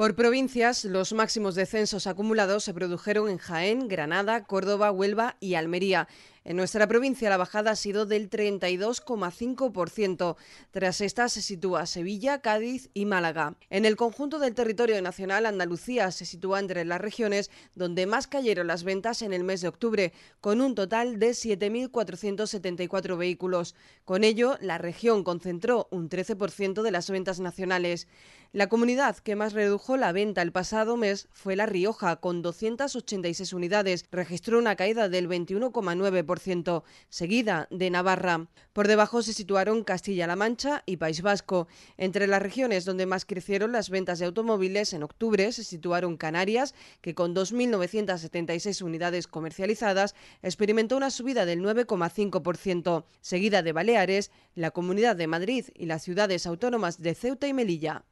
Por provincias, los máximos descensos acumulados se produjeron en Jaén, Granada, Córdoba, Huelva y Almería. En nuestra provincia la bajada ha sido del 32,5%. Tras esta se sitúa Sevilla, Cádiz y Málaga. En el conjunto del territorio nacional, Andalucía se sitúa entre las regiones donde más cayeron las ventas en el mes de octubre, con un total de 7.474 vehículos. Con ello, la región concentró un 13% de las ventas nacionales. La comunidad que más redujo la venta el pasado mes fue La Rioja, con 286 unidades. Registró una caída del 21,9% seguida de Navarra. Por debajo se situaron Castilla-La Mancha y País Vasco. Entre las regiones donde más crecieron las ventas de automóviles en octubre se situaron Canarias, que con 2.976 unidades comercializadas experimentó una subida del 9,5%, seguida de Baleares, la Comunidad de Madrid y las ciudades autónomas de Ceuta y Melilla.